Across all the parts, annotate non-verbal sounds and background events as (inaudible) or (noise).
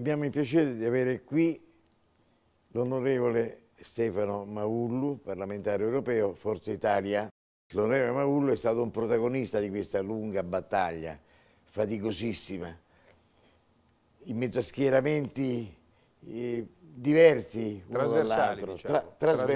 Abbiamo il piacere di avere qui l'onorevole Stefano Maullu, parlamentare europeo, Forza Italia. L'onorevole Maullu è stato un protagonista di questa lunga battaglia, faticosissima, in mezzo a schieramenti eh, diversi trasversali, diciamo. Tra, trasversali,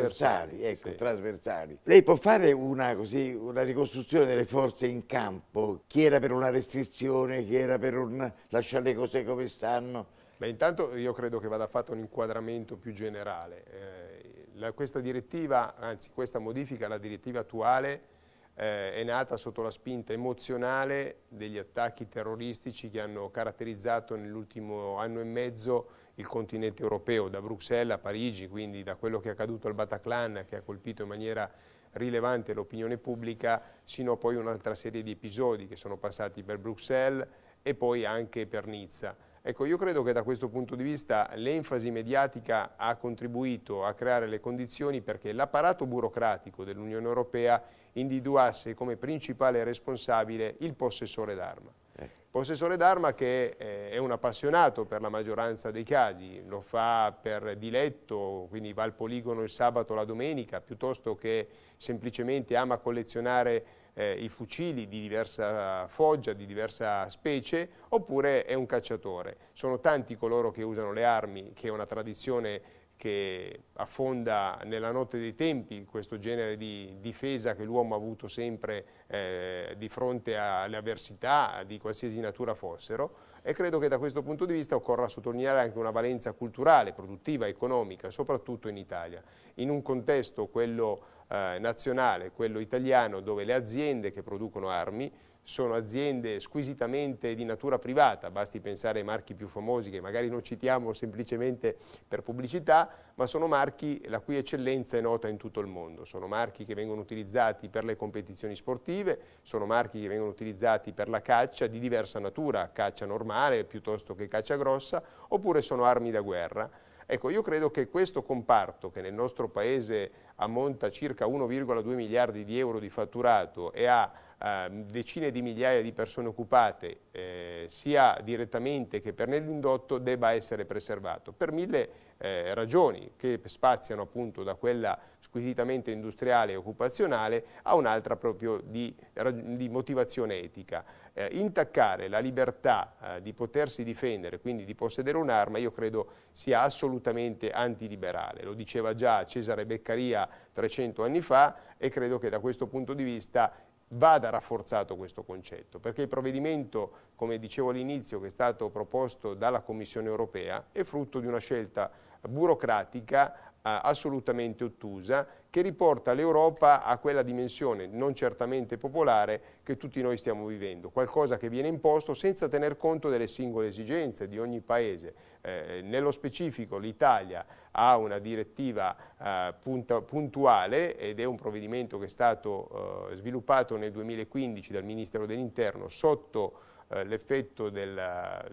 trasversali, ecco, sì. trasversali. Lei può fare una, così, una, ricostruzione delle forze in campo? Chi era per una restrizione, chi era per un lasciare le cose come stanno? Beh, intanto io credo che vada fatto un inquadramento più generale. Eh, la, questa direttiva, anzi questa modifica alla direttiva attuale eh, è nata sotto la spinta emozionale degli attacchi terroristici che hanno caratterizzato nell'ultimo anno e mezzo il continente europeo, da Bruxelles a Parigi, quindi da quello che è accaduto al Bataclan che ha colpito in maniera rilevante l'opinione pubblica, sino a poi un'altra serie di episodi che sono passati per Bruxelles e poi anche per Nizza. Ecco, io credo che da questo punto di vista l'enfasi mediatica ha contribuito a creare le condizioni perché l'apparato burocratico dell'Unione Europea individuasse come principale responsabile il possessore d'arma. Eh. Possessore d'arma che eh, è un appassionato per la maggioranza dei casi, lo fa per diletto, quindi va al poligono il sabato o la domenica, piuttosto che semplicemente ama collezionare eh, i fucili di diversa foggia, di diversa specie, oppure è un cacciatore. Sono tanti coloro che usano le armi, che è una tradizione che affonda nella notte dei tempi questo genere di difesa che l'uomo ha avuto sempre eh, di fronte alle avversità di qualsiasi natura fossero e credo che da questo punto di vista occorra sottolineare anche una valenza culturale, produttiva, economica, soprattutto in Italia. In un contesto, quello eh, nazionale, quello italiano, dove le aziende che producono armi sono aziende squisitamente di natura privata, basti pensare ai marchi più famosi che magari non citiamo semplicemente per pubblicità, ma sono marchi la cui eccellenza è nota in tutto il mondo, sono marchi che vengono utilizzati per le competizioni sportive, sono marchi che vengono utilizzati per la caccia di diversa natura, caccia normale piuttosto che caccia grossa, oppure sono armi da guerra Ecco, io credo che questo comparto, che nel nostro Paese ammonta circa 1,2 miliardi di euro di fatturato e ha Ehm, decine di migliaia di persone occupate eh, sia direttamente che per nell'indotto debba essere preservato per mille eh, ragioni che spaziano appunto da quella squisitamente industriale e occupazionale a un'altra proprio di, di, motivazione etica. Eh, intaccare la libertà eh, di potersi difendere, quindi di possedere un'arma, io credo sia assolutamente antiliberale. Lo diceva già Cesare Beccaria 300 anni fa e credo che da questo punto di vista vada rafforzato questo concetto, perché il provvedimento, come dicevo all'inizio, che è stato proposto dalla Commissione europea, è frutto di una scelta burocratica eh, assolutamente ottusa che riporta l'Europa a quella dimensione non certamente popolare che tutti noi stiamo vivendo, qualcosa che viene imposto senza tener conto delle singole esigenze di ogni paese. Eh, nello specifico l'Italia ha una direttiva eh, punta, puntuale ed è un provvedimento che è stato eh, sviluppato nel 2015 dal Ministero dell'Interno sotto eh, l'effetto del,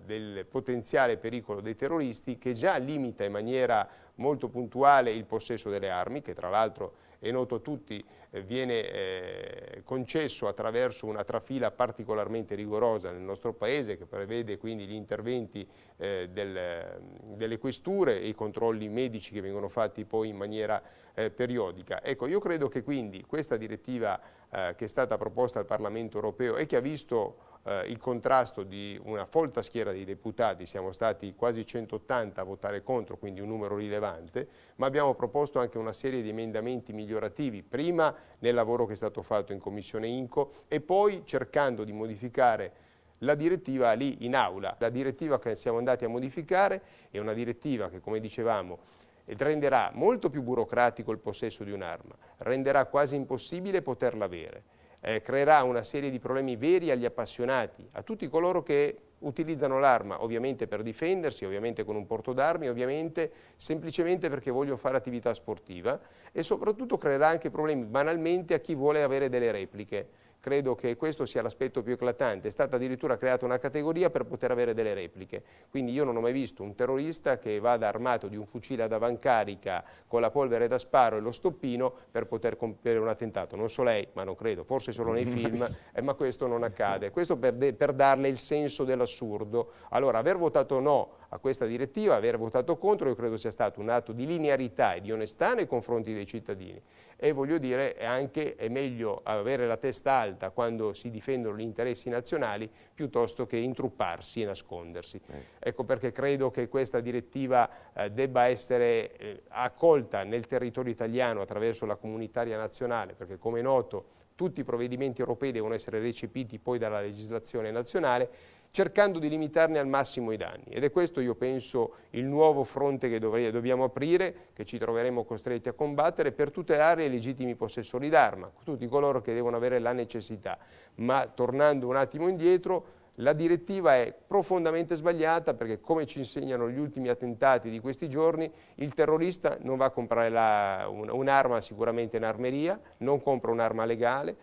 del potenziale pericolo dei terroristi che già limita in maniera molto puntuale il possesso delle armi, che tra l'altro è noto a tutti, eh, viene eh, concesso attraverso una trafila particolarmente rigorosa nel nostro Paese che prevede quindi gli interventi eh, del, delle questure e i controlli medici che vengono fatti poi in maniera eh, periodica. Ecco, io credo che quindi questa direttiva che è stata proposta al Parlamento europeo e che ha visto eh, il contrasto di una folta schiera di deputati, siamo stati quasi 180 a votare contro, quindi un numero rilevante, ma abbiamo proposto anche una serie di emendamenti migliorativi, prima nel lavoro che è stato fatto in Commissione INCO e poi cercando di modificare la direttiva lì in aula. La direttiva che siamo andati a modificare è una direttiva che, come dicevamo, renderà molto più burocratico il possesso di un'arma, renderà quasi impossibile poterla avere eh, creerà una serie di problemi veri agli appassionati, a tutti coloro che utilizzano l'arma, ovviamente per difendersi, ovviamente con un porto d'armi, ovviamente semplicemente perché voglio fare attività sportiva e soprattutto creerà anche problemi banalmente a chi vuole avere delle repliche Credo che questo sia l'aspetto più eclatante. È stata addirittura creata una categoria per poter avere delle repliche. Quindi io non ho mai visto un terrorista che vada armato di un fucile ad avancarica con la polvere da sparo e lo stoppino per poter compiere un attentato. Non so lei, ma non credo, forse solo nei film, eh, ma questo non accade. Questo per, per darle il senso dell'assurdo. Allora, aver votato no a questa direttiva, aver votato contro, io credo sia stato un atto di linearità e di onestà nei confronti dei cittadini. E voglio dire, è anche è meglio avere la testa alta alta quando si difendono gli interessi nazionali piuttosto che intrupparsi e nascondersi. Eh. Ecco perché credo che questa direttiva eh, debba essere eh, accolta nel territorio italiano attraverso la comunitaria nazionale perché come è noto tutti i provvedimenti europei devono essere recepiti poi dalla legislazione nazionale cercando di limitarne al massimo i danni. Ed è questo, io penso, il nuovo fronte che dobbiamo aprire, che ci troveremo costretti a combattere, per tutelare i legittimi possessori d'arma, tutti coloro che devono avere la necessità. Ma tornando un attimo indietro, la direttiva è profondamente sbagliata perché, come ci insegnano gli ultimi attentati di questi giorni, il terrorista non va a comprare un'arma un sicuramente in armeria, non compra un'arma legale,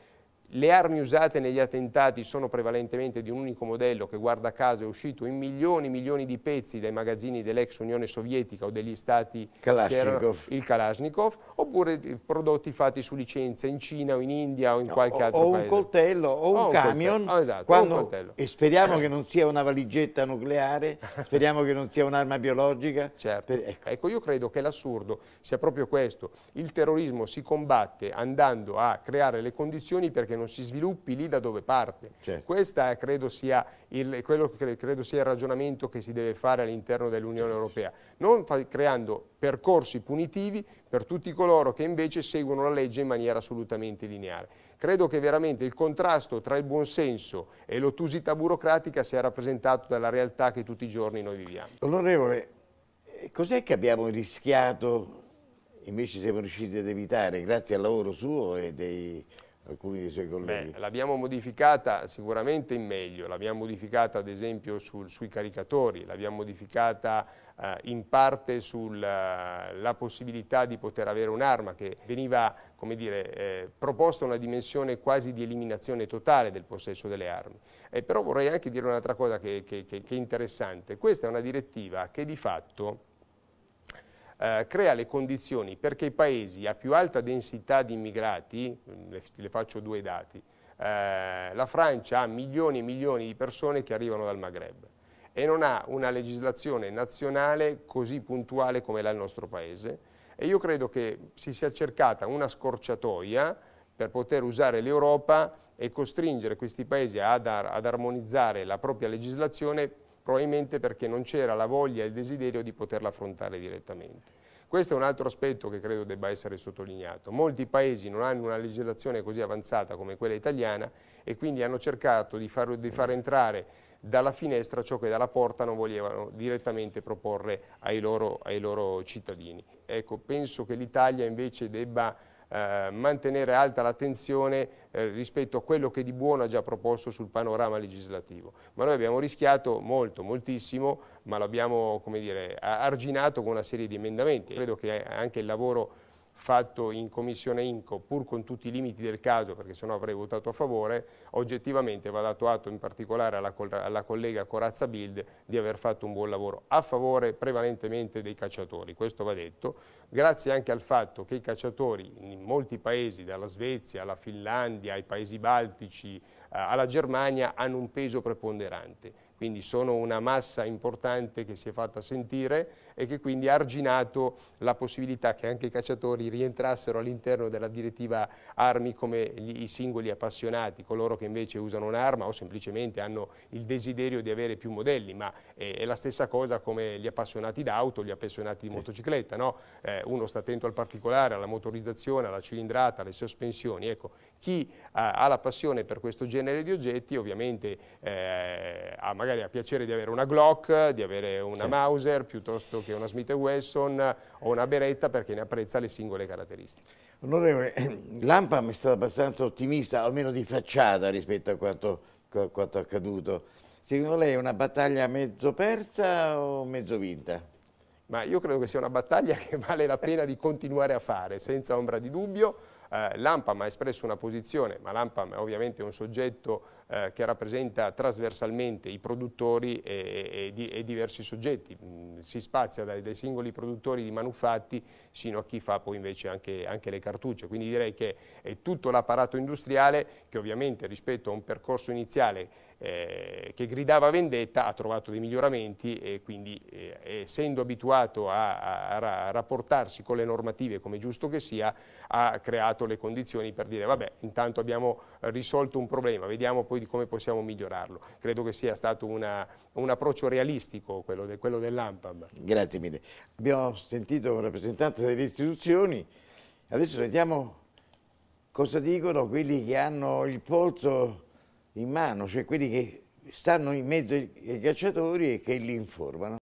le armi usate negli attentati sono prevalentemente di un unico modello che guarda caso è uscito in milioni e milioni di pezzi dai magazzini dell'ex Unione Sovietica o degli stati Kalashnikov. il Kalashnikov oppure prodotti fatti su licenza in Cina o in India o in qualche o, altro o paese. O un coltello o, o un camion. Ah, esatto, un oh, esatto, quando, e speriamo che non sia una valigetta nucleare, (laughs) speriamo che non sia un'arma biologica. Certo. Per, ecco. ecco, io credo che l'assurdo sia proprio questo. Il terrorismo si combatte andando a creare le condizioni perché non si sviluppi lì da dove parte. Certo. Questo credo sia, il, che credo sia il ragionamento che si deve fare all'interno dell'Unione Europea, non creando percorsi punitivi per tutti coloro che invece seguono la legge in maniera assolutamente lineare. Credo che veramente il contrasto tra il buonsenso e l'ottusità burocratica sia rappresentato dalla realtà che tutti i giorni noi viviamo. Onorevole, cos'è che abbiamo rischiato invece siamo riusciti ad evitare grazie al lavoro suo e dei alcuni dei suoi colleghi? L'abbiamo modificata sicuramente in meglio, l'abbiamo modificata ad esempio sul, sui caricatori, l'abbiamo modificata eh, in parte sulla eh, possibilità di poter avere un'arma che veniva come dire, eh, proposta una dimensione quasi di eliminazione totale del possesso delle armi. Eh, però vorrei anche dire un'altra cosa che, che, che, che è interessante, questa è una direttiva che di fatto eh, crea le condizioni perché i paesi a più alta densità di immigrati, mm, le, le faccio due dati, eh, la Francia ha milioni e milioni di persone che arrivano dal Maghreb e non ha una legislazione nazionale così puntuale come l'ha il nostro paese e io credo che si sia cercata una scorciatoia per poter usare l'Europa e costringere questi paesi ad, ar ad armonizzare la propria legislazione probabilmente perché non c'era la voglia e il desiderio di poterla affrontare direttamente. Questo è un altro aspetto che credo debba essere sottolineato. Molti paesi non hanno una legislazione così avanzata come quella italiana e quindi hanno cercato di far, di far entrare dalla finestra ciò che dalla porta non volevano direttamente proporre ai loro, ai loro cittadini. Ecco, penso che l'Italia invece debba eh, mantenere alta l'attenzione eh, rispetto a quello che di buono ha già proposto sul panorama legislativo. Ma noi abbiamo rischiato molto, moltissimo, ma l'abbiamo arginato con una serie di emendamenti. Credo che anche il lavoro fatto in commissione INCO, pur con tutti i limiti del caso, perché sennò avrei votato a favore, oggettivamente va dato atto in particolare alla, alla collega Corazza Bild di aver fatto un buon lavoro a favore prevalentemente dei cacciatori, questo va detto, grazie anche al fatto che i cacciatori in molti paesi, dalla Svezia alla Finlandia, ai paesi baltici, eh, alla Germania, hanno un peso preponderante, quindi sono una massa importante che si è fatta sentire e che quindi ha arginato la possibilità che anche i cacciatori rientrassero all'interno della direttiva armi come gli, i singoli appassionati, coloro che invece usano un'arma o semplicemente hanno il desiderio di avere più modelli, ma è, eh, è la stessa cosa come gli appassionati d'auto, gli appassionati di sì. motocicletta, no? eh, uno sta attento al particolare, alla motorizzazione, alla cilindrata, alle sospensioni, ecco, chi ha, eh, ha la passione per questo genere di oggetti ovviamente eh, ha magari ha piacere di avere una Glock, di avere una sì. Mauser piuttosto che anche una Smith Wesson o una Beretta perché ne apprezza le singole caratteristiche. Onorevole, (clears throat) l'AMPAM è stato abbastanza ottimista, almeno di facciata rispetto a quanto, a quanto accaduto. Secondo lei è una battaglia mezzo persa o mezzo vinta? Ma io credo che sia una battaglia (laughs) che vale la pena di continuare a fare, senza ombra di dubbio eh, l'AMPAM ha espresso una posizione, ma l'AMPAM ovviamente un soggetto eh, che rappresenta trasversalmente i produttori e, e, e diversi soggetti, mm, si spazia dai, dai, singoli produttori di manufatti sino a chi fa poi invece anche, anche le cartucce, quindi direi che è tutto l'apparato industriale che ovviamente rispetto a un percorso iniziale eh, che gridava vendetta ha trovato dei miglioramenti e quindi eh, essendo abituato a, a, a rapportarsi con le normative come giusto che sia ha creato dato le condizioni per dire vabbè intanto abbiamo eh, risolto un problema, vediamo poi di come possiamo migliorarlo. Credo che sia stato una, un approccio realistico quello, de, quello dell'AMPAM. Grazie mille. Abbiamo sentito un rappresentante delle istituzioni, adesso vediamo cosa dicono quelli che hanno il polso in mano, cioè quelli che stanno in mezzo ai cacciatori e che li informano.